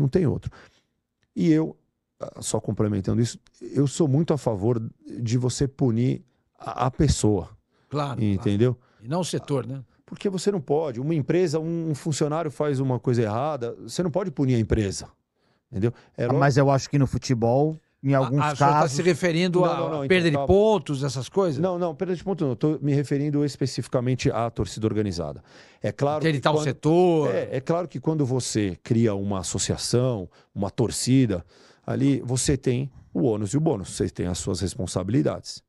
Não tem outro. E eu, ah, só complementando isso, eu sou muito a favor de você punir a, pessoa. Claro. Entendeu? Claro. E não o setor, né? Porque você não pode. Uma empresa, um funcionário faz uma coisa errada, você não pode punir a empresa. Entendeu? É ah, logo... Mas eu acho que no futebol em alguns a, a tá casos. Você está se referindo não, a não, não, perda então, de pontos, essas coisas? Não, não, perda de pontos não. Estou me referindo especificamente à torcida organizada. É claro Tem que. tal quando... setor. É, é claro que quando você cria uma associação, uma torcida, ali você tem o ônus e o bônus, você tem as suas responsabilidades.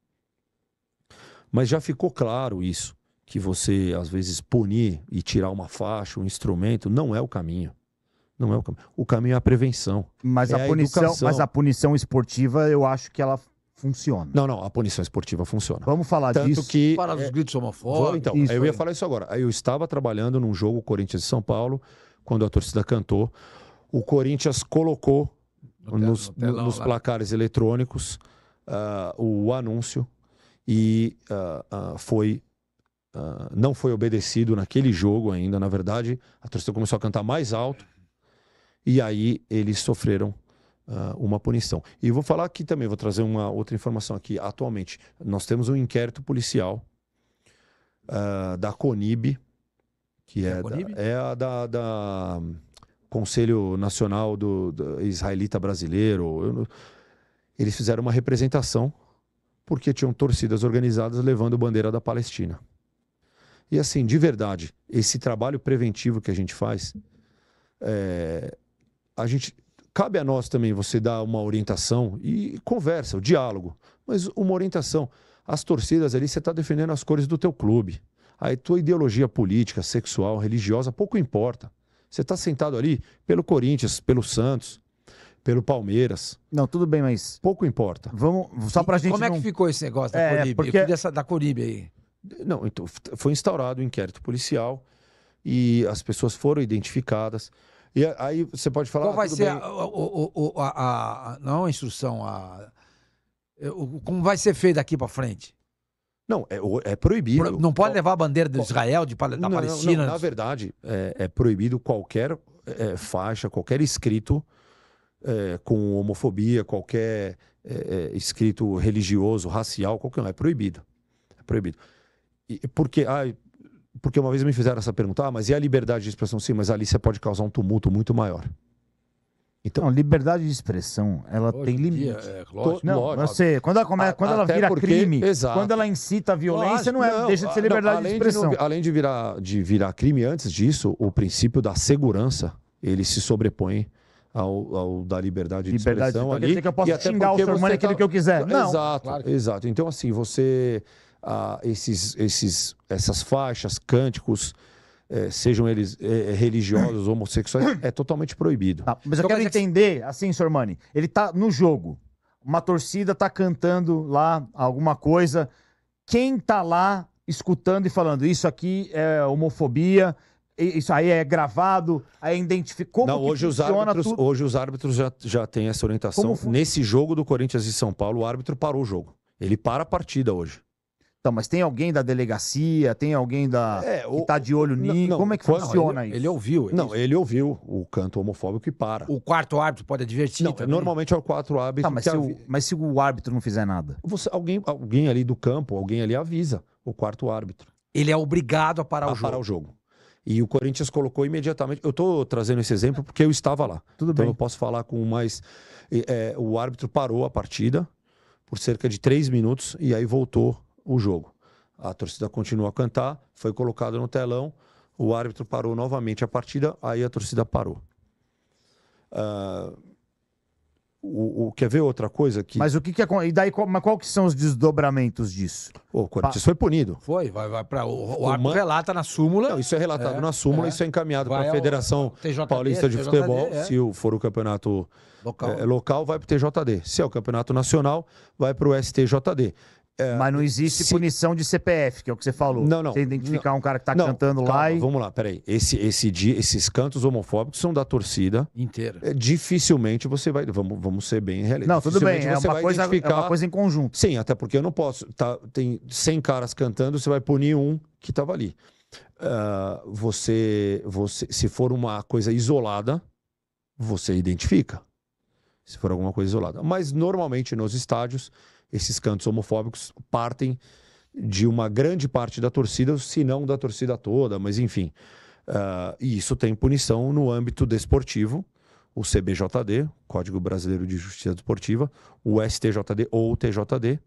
Mas já ficou claro isso, que você, às vezes, punir e tirar uma faixa, um instrumento, não é o caminho. Não é o caminho. O caminho é a prevenção. Mas, é a, punição, a mas a punição esportiva, eu acho que ela funciona. Não, não, a punição esportiva funciona. Vamos falar Tanto disso. Que, Para os é, gritos homofóbicos. Então, isso, eu ia falar isso agora. Eu estava trabalhando num jogo Corinthians e São Paulo, quando a torcida cantou. O Corinthians colocou no nos, telão, nos placares eletrônicos uh, o anúncio e uh, uh, foi Uh, não foi obedecido naquele jogo ainda. Na verdade, a torcida começou a cantar mais alto e aí eles sofreram uh, uma punição. E vou falar aqui também, vou trazer uma outra informação aqui. Atualmente, nós temos um inquérito policial uh, da CONIB, que é, é, Conib? da, é a da, da Conselho Nacional do, do Israelita Brasileiro. Eu, eles fizeram uma representação porque tinham torcidas organizadas levando bandeira da Palestina. E assim, de verdade, esse trabalho preventivo que a gente faz, é, a gente cabe a nós também você dar uma orientação e conversa, o diálogo, mas uma orientação. As torcidas ali, você está defendendo as cores do teu clube. A tua ideologia política, sexual, religiosa, pouco importa. Você está sentado ali pelo Corinthians, pelo Santos, pelo Palmeiras. Não, tudo bem, mas. Pouco importa. Vamos, só pra gente. Como não... é que ficou esse negócio da é, Coribe? Porque... da Coribe aí. Não, então, foi instaurado o um inquérito policial e as pessoas foram identificadas. E aí você pode falar. Qual ah, vai ser a, a, a, a, Não é a instrução, a. É, como vai ser feito daqui para frente? Não, é, é proibido. Pro, não pode levar a bandeira de Israel, de, da não, Palestina? Não, não, na verdade, é, é proibido qualquer é, faixa, qualquer escrito é, com homofobia, qualquer escrito religioso, racial, qualquer um. É proibido. É proibido. E, porque, ah, porque uma vez me fizeram essa pergunta, ah, mas e a liberdade de expressão? Sim, mas ali você pode causar um tumulto muito maior. Então, não, liberdade de expressão, ela tem é, limite. Dia, é, lógico, não, lógico, quando ela, começa, quando ela vira porque, crime, exato. quando ela incita a violência, lógico, não, é, não, deixa de ser liberdade não, de expressão. De além de virar, de virar crime, antes disso, o princípio da segurança, ele se sobrepõe ao, ao da liberdade, liberdade de expressão. Então, ali, quer dizer que eu posso xingar o seu irmão tá... que eu quiser. Não. Exato, claro que... exato. Então, assim, você a esses, esses, essas faixas, cânticos, é, sejam eles é, é religiosos, homossexuais, é totalmente proibido. Tá, mas eu então, quero entender, que... assim, senhor Mani, ele tá no jogo, uma torcida tá cantando lá alguma coisa, quem tá lá escutando e falando isso aqui é homofobia, isso aí é gravado, aí é identificou como Não, hoje os árbitros, tudo? Hoje os árbitros já, já têm essa orientação. Nesse jogo do Corinthians e São Paulo, o árbitro parou o jogo. Ele para a partida hoje. Então, mas tem alguém da delegacia, tem alguém da é, o, que tá de olho nisso? Não, Como é que funciona ele, isso? Ele ouviu. Ele... Não, ele ouviu o canto homofóbico e para. O quarto árbitro pode advertir. Não, também. normalmente é o quarto árbitro. Tá, mas, se o, mas, se o, árbitro não fizer nada? Você, alguém, alguém ali do campo, alguém ali avisa o quarto árbitro. Ele é obrigado a parar a o jogo. Parar o jogo. E o Corinthians colocou imediatamente. Eu estou trazendo esse exemplo porque eu estava lá. Tudo então bem. eu posso falar com mais. É, o árbitro parou a partida por cerca de três minutos e aí voltou o jogo. A torcida continuou a cantar, foi colocado no telão, o árbitro parou novamente a partida, aí a torcida parou. Uh, o, o, quer ver outra coisa que. Mas o que, que é. E daí, qual, mas qual que são os desdobramentos disso? O Corinthians pa... foi punido. Foi, vai, vai para. O, o, o Man... relata na súmula. Não, isso é relatado é, na súmula, é. isso é encaminhado para a Federação TJD, é, Paulista de TJD, Futebol. É. Se for o campeonato local, é, local vai para o TJD. Se é o campeonato nacional, vai para o STJD. É, Mas não existe se... punição de CPF, que é o que você falou. Não, não. Você identificar não, um cara que tá não, cantando calma, lá e... Vamos lá, peraí. Esse, esse dia, esses cantos homofóbicos são da torcida. Inteira. É, dificilmente você vai... Vamos, vamos ser bem realistas. Não, tudo bem. É uma, coisa, identificar... é uma coisa em conjunto. Sim, até porque eu não posso... Tá, tem 100 caras cantando, você vai punir um que tava ali. Uh, você, você... Se for uma coisa isolada, você identifica. Se for alguma coisa isolada. Mas normalmente nos estádios esses cantos homofóbicos partem de uma grande parte da torcida, se não da torcida toda, mas enfim. Uh, e isso tem punição no âmbito desportivo, o CBJD, Código Brasileiro de Justiça Desportiva, o STJD ou o TJD.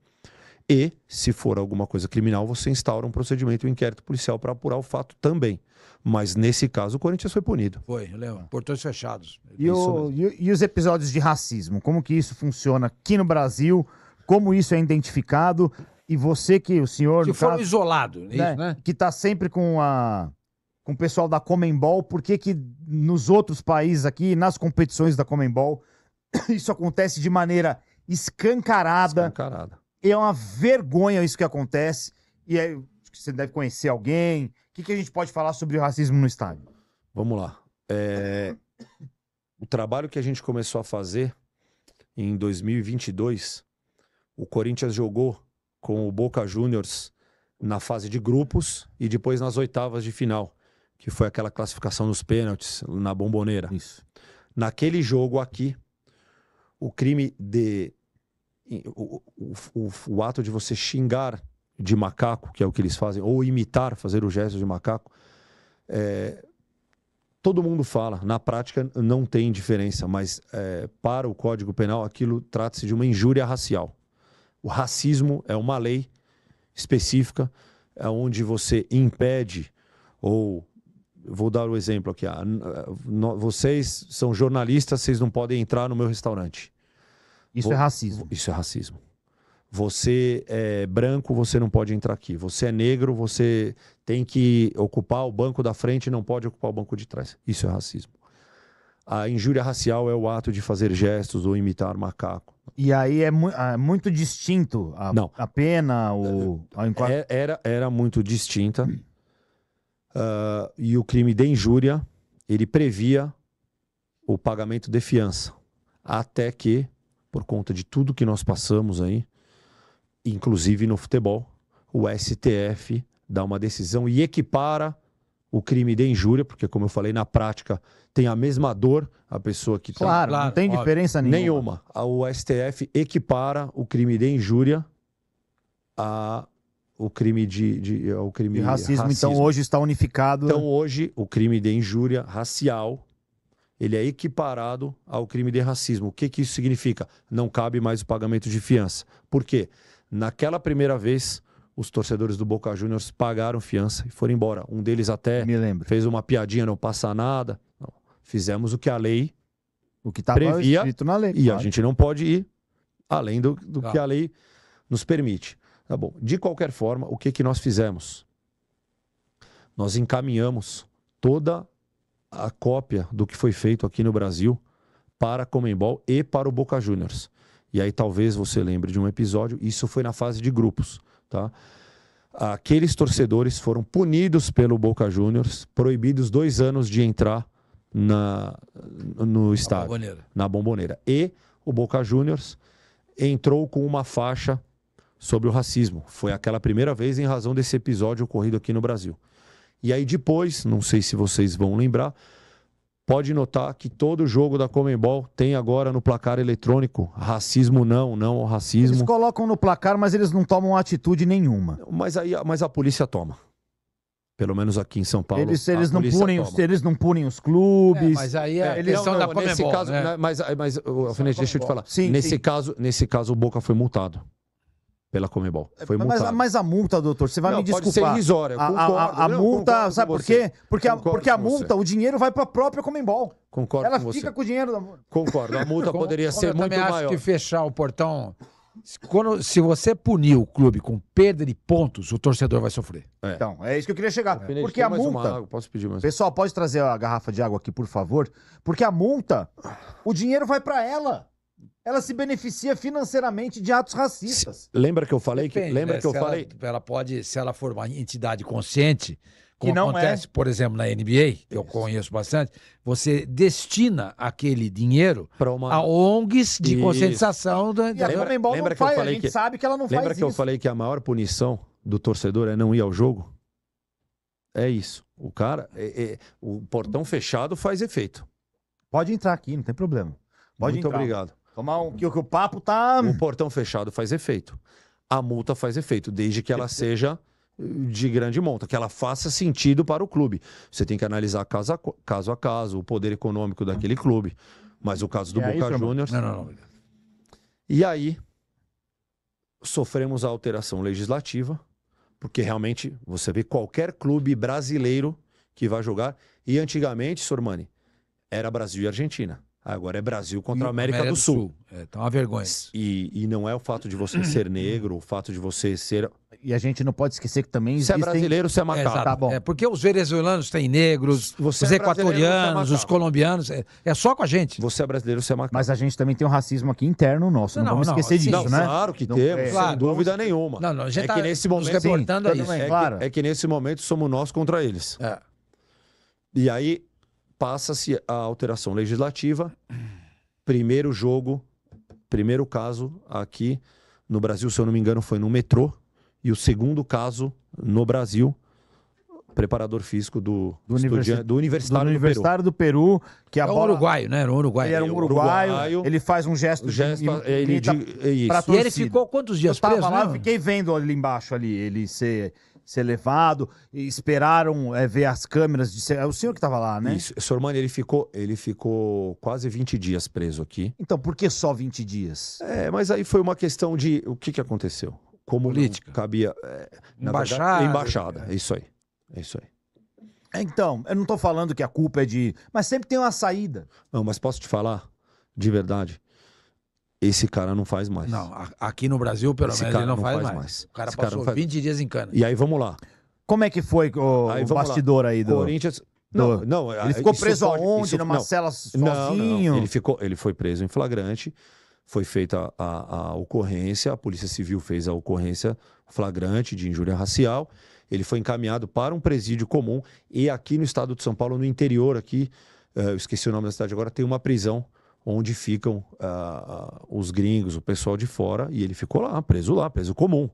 E, se for alguma coisa criminal, você instaura um procedimento, um inquérito policial para apurar o fato também. Mas nesse caso, o Corinthians foi punido. Foi, Leão. Portões fechados. E, o, e, e os episódios de racismo? Como que isso funciona aqui no Brasil? como isso é identificado e você que o senhor. Que foi isolado, né, isso, né? né? Que está sempre com a com o pessoal da Comembol, por que que nos outros países aqui, nas competições da Comembol, isso acontece de maneira escancarada. Escancarada. É uma vergonha isso que acontece. E é, você deve conhecer alguém. O que, que a gente pode falar sobre o racismo no estádio? Vamos lá. É... o trabalho que a gente começou a fazer em 2022 o Corinthians jogou com o Boca Juniors na fase de grupos e depois nas oitavas de final, que foi aquela classificação nos pênaltis na Bomboneira. Isso. Naquele jogo aqui, o crime de. O, o, o, o, ato de você xingar de macaco, que é o que eles fazem, ou imitar, fazer o gesto de macaco, é, todo mundo fala. Na prática não tem diferença, mas é, para o Código Penal aquilo trata-se de uma injúria racial. O racismo é uma lei específica é onde você impede ou vou dar o um exemplo aqui. Ah, ah, vocês são jornalistas, vocês não podem entrar no meu restaurante. Isso vou... é racismo. Isso é racismo. Você é branco, você não pode entrar aqui. Você é negro, você tem que ocupar o banco da frente, e não pode ocupar o banco de trás. Isso é racismo. A injúria racial é o ato de fazer gestos ou imitar macaco e aí é, mu é muito distinto a, Não. a pena, o... É, é era, era muito distinta. Uh, e o crime de injúria, ele previa o pagamento de fiança. Até que, por conta de tudo que nós passamos aí, inclusive no futebol, o STF dá uma decisão e equipara o crime de injúria, porque, como eu falei, na prática tem a mesma dor a pessoa que está. Claro, não tem diferença nenhuma. Nenhuma. O STF equipara o crime de injúria a o crime de, de o crime de racismo, racismo, então hoje está unificado então hoje o crime de injúria racial ele é equiparado ao crime de racismo o que que isso significa não cabe mais o pagamento de fiança por quê naquela primeira vez os torcedores do Boca Juniors pagaram fiança e foram embora. Um deles até fez uma piadinha, não passa nada. Não. Fizemos o que a lei o que estava escrito na lei. E claro. a gente não pode ir além do, do que a lei nos permite. Tá bom. De qualquer forma, o que, que nós fizemos? Nós encaminhamos toda a cópia do que foi feito aqui no Brasil para a Comembol e para o Boca Juniors. E aí talvez você lembre de um episódio, isso foi na fase de grupos tá? Aqueles torcedores foram punidos pelo Boca Juniors, proibidos dois anos de entrar na, no na estádio, bomboneira. na bomboneira. E o Boca Juniors entrou com uma faixa sobre o racismo. Foi aquela primeira vez em razão desse episódio ocorrido aqui no Brasil. E aí depois, não sei se vocês vão lembrar, pode notar que todo jogo da Comembol tem agora no placar eletrônico racismo não, não racismo. Eles colocam no placar, mas eles não tomam atitude nenhuma. Mas aí, mas a polícia toma. Pelo menos aqui em São Paulo. Eles, eles, não, punem os, eles não punem os clubes. É, mas aí é, eles são da Comembol, nesse caso, né? Mas, mas, mas Alfinete, deixa eu te falar. Sim, nesse, sim. Caso, nesse caso, o Boca foi multado pela Comebol. É, Foi mas, mas a multa, doutor, você vai não, me desculpar. Pode ser irrisória, concordo. A, a, a multa, sabe por quê? Porque a, porque a multa, o dinheiro vai para a própria Comebol Concordo Ela com fica com o dinheiro da multa. Concordo, a multa poderia ser eu muito maior. acho que fechar o portão... Quando, se você punir o clube com perda de pontos, o torcedor vai sofrer. É. Então, é isso que eu queria chegar. Porque a multa. Água, posso pedir mais Pessoal, pode trazer a garrafa de água aqui, por favor? Porque a multa, o dinheiro vai para ela ela se beneficia financeiramente de atos racistas. Se, lembra que eu falei Depende, que lembra né? que eu se falei? Ela, ela pode, se ela for uma entidade consciente, como acontece, é. por exemplo, na NBA, que eu conheço bastante, você destina aquele dinheiro uma... a ONGs de isso. conscientização. Da... E a lembra, lembra não que faz, eu falei a gente que... sabe que ela não lembra faz Lembra que eu falei que a maior punição do torcedor é não ir ao jogo? É isso. O cara, é, é... o portão fechado faz efeito. Pode entrar aqui, não tem problema. Pode Muito entrar. obrigado. Tomar um. Que, que o papo tá. O portão fechado faz efeito. A multa faz efeito, desde que ela seja eh, de grande monta, que ela faça sentido para o clube. Você tem que analisar caso a caso, a caso o poder econômico daquele clube. Mas o caso do e Boca Juniors. Não, não, não. E aí, sofremos a alteração legislativa, porque realmente você vê qualquer clube brasileiro que vai jogar. E antigamente, Sormani, era Brasil e Argentina. Agora é Brasil contra a América, América do, Sul. Sul. É, tá uma vergonha. E, e não é o fato de você ser negro, o fato de você ser. E a gente não pode esquecer que também existem... Se é brasileiro, você é macaco. É, tá bom. É, porque os venezuelanos têm negros, você os é, é equatorianos, os colombianos. É, é, só com a gente. Você é brasileiro, você é macaco. Mas a gente também tem um racismo aqui interno nosso. Não, não, vamos não, esquecer disso, né? Claro que temos, é, sem dúvida vamos... nenhuma. Não, não, a gente é tá que nesse momento, reportando sim, a isso. É claro. que, é que nesse momento somos nós contra eles. É. E aí passa-se a alteração legislativa. Primeiro jogo, primeiro caso aqui no Brasil, se eu não me engano, foi no metrô. E o segundo caso no Brasil preparador físico do, do, universi do Universitário, do, universitário do, Peru. do Peru. que a é um bola... uruguaio, né? Era um uruguaio. Ele era um é uruguaio, uruguaio ele faz um gesto, gesto de, ele, de, ele, é e ele ficou quantos dias eu tava preso? Lá, né? Fiquei vendo ali embaixo ali, ele ser ser levado, esperaram é, ver as câmeras. De ser... É o senhor que estava lá, né? Isso. Sormani, ele ficou, ele ficou quase 20 dias preso aqui. Então, por que só 20 dias? É, mas aí foi uma questão de o que, que aconteceu. Como Política. cabia. É, embaixada. Verdade, embaixada, é. isso aí. É isso aí. É, então, eu não tô falando que a culpa é de. Mas sempre tem uma saída. Não, mas posso te falar, de verdade. Esse cara não faz mais. Não, aqui no Brasil, pelo Esse menos, ele não, faz, mais. O cara Esse passou não faz- 20 dias em cana. E aí vamos lá. Como é que foi o, Aí, o lá. bastidor aí do. Corinthians. Não, não, Ele ah, ficou preso foi- aonde? isso- Numa não. cela sozinho? Não, não, Ele, ficou, ele foi preso em flagrante, foi feita a, a ocorrência, a Polícia Civil fez a ocorrência flagrante de injúria racial ele foi encaminhado para um presídio comum e aqui no estado de São Paulo, no interior aqui, eh, eu esqueci o nome da cidade agora, tem uma prisão onde ficam uh, os gringos, o pessoal de fora, e ele ficou lá, preso lá, preso comum.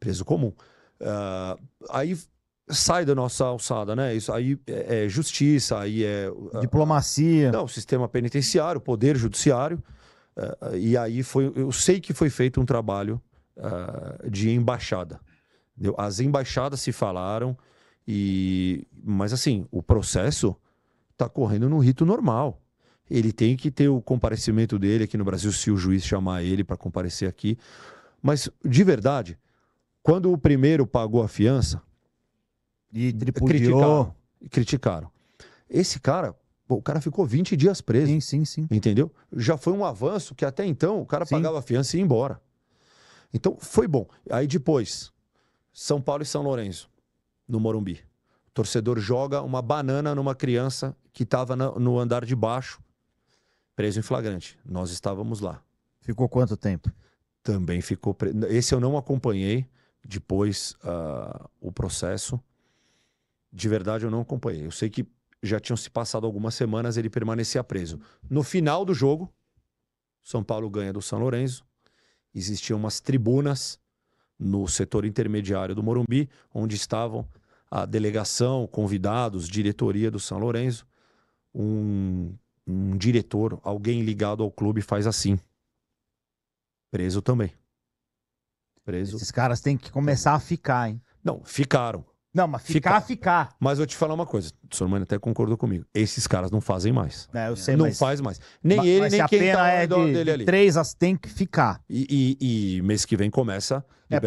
Preso comum. Uh, aí sai da nossa alçada, né? Isso aí é, é justiça, aí é. Diplomacia. Não, o sistema penitenciário, o poder judiciário. Uh, e aí foi. Eu sei que foi feito um trabalho uh, de embaixada. As embaixadas se falaram, e mas assim, o processo está correndo no rito normal. Ele tem que ter o comparecimento dele aqui no Brasil, se o juiz chamar ele para comparecer aqui. Mas, de verdade, quando o primeiro pagou a fiança. E tripudiou. Criticaram, criticaram. Esse cara, pô, o cara ficou 20 dias preso. Sim, sim, sim. Entendeu? Já foi um avanço que até então o cara sim. pagava a fiança e ia embora. Então, foi bom. Aí depois, são Paulo e São Lourenço, no Morumbi. O torcedor joga uma banana numa criança que estava no andar de baixo, preso em flagrante. Nós estávamos lá. Ficou quanto tempo? Também ficou. Pre... Esse eu não acompanhei depois uh, o processo. De verdade, eu não acompanhei. Eu sei que já tinham se passado algumas semanas, ele permanecia preso. No final do jogo, São Paulo ganha do São Lourenço. Existiam umas tribunas no setor intermediário do Morumbi, onde estavam a delegação, convidados, diretoria do São Lourenço. Um, um diretor, alguém ligado ao clube, faz assim. Preso também. Preso. Esses caras têm que começar a ficar, hein? Não, ficaram. Não, mas ficar, ficar. Mas eu te falar uma coisa, o mãe até concordou comigo. Esses caras não fazem mais. É, eu sei, não mas- faz mais. Nem mas- ele, mas nem a quem tá é de, dele ali. três, as tem que ficar. E, e- e mês que vem começa É, é, é,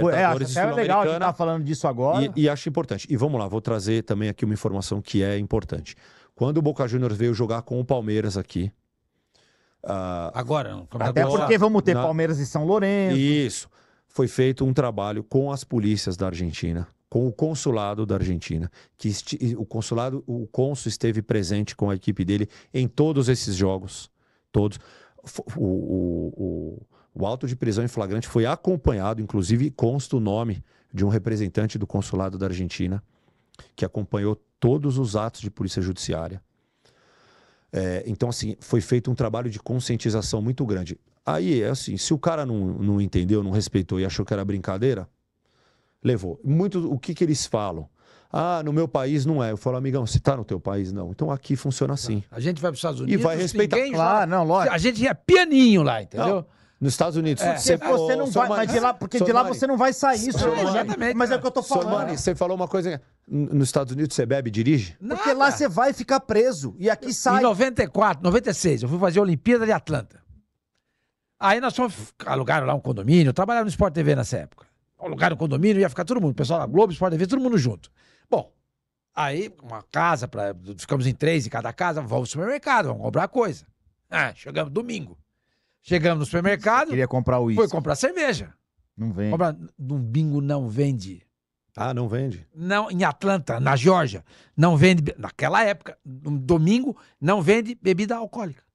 legal a gente tá falando disso agora. E, e acho importante. E vamos lá, vou trazer também aqui uma informação que é importante. Quando o Boca Juniors veio jogar com o Palmeiras aqui. Ah, agora, não. Até agora- porque vamos ter na- Palmeiras e São Lourenço. isso. Foi feito um trabalho com as polícias da Argentina com o consulado da Argentina, que o consulado, o cônsul esteve presente com a equipe dele em todos esses jogos, todos. O, o, o, o auto de prisão em flagrante foi acompanhado, inclusive consta o nome de um representante do consulado da Argentina, que acompanhou todos os atos de polícia judiciária. É, então, assim, foi feito um trabalho de conscientização muito grande. Aí, é assim, se o cara não, não entendeu, não respeitou e achou que era brincadeira, levou. Muito o que, que eles falam? Ah, no meu país não é. Eu falo, amigão, você tá no teu país, não. Então aqui funciona assim. A gente vai para os Estados Unidos. E vai respeitar. Ninguém... Claro, não, lógico. A gente é pianinho lá, entendeu? Não. Nos Estados Unidos. É. Você, você não vai, mas de lá, porque de lá você não vai sair. Mas é né? o que eu tô falando. Somari, você falou uma coisa. Nos Estados Unidos você bebe e dirige? Nada. Porque lá você vai ficar preso. E aqui sai. Em 94, 96, eu fui fazer a Olimpíada de Atlanta. Aí nós fomos alugaram lá um condomínio, eu trabalhava no Sport TV nessa época um lugar no condomínio, ia ficar todo mundo, o pessoal da Globo, Sport TV, todo mundo junto. Bom, aí uma casa, pra, ficamos em três em cada casa, vamos ao supermercado, vamos comprar coisa. Ah, chegamos domingo. Chegamos no supermercado. Você queria comprar o isso Foi comprar cerveja. Não vende. Comprar... Domingo não vende. Ah, não vende? Não, em Atlanta, na Georgia não vende. Naquela época, domingo, não vende bebida alcoólica.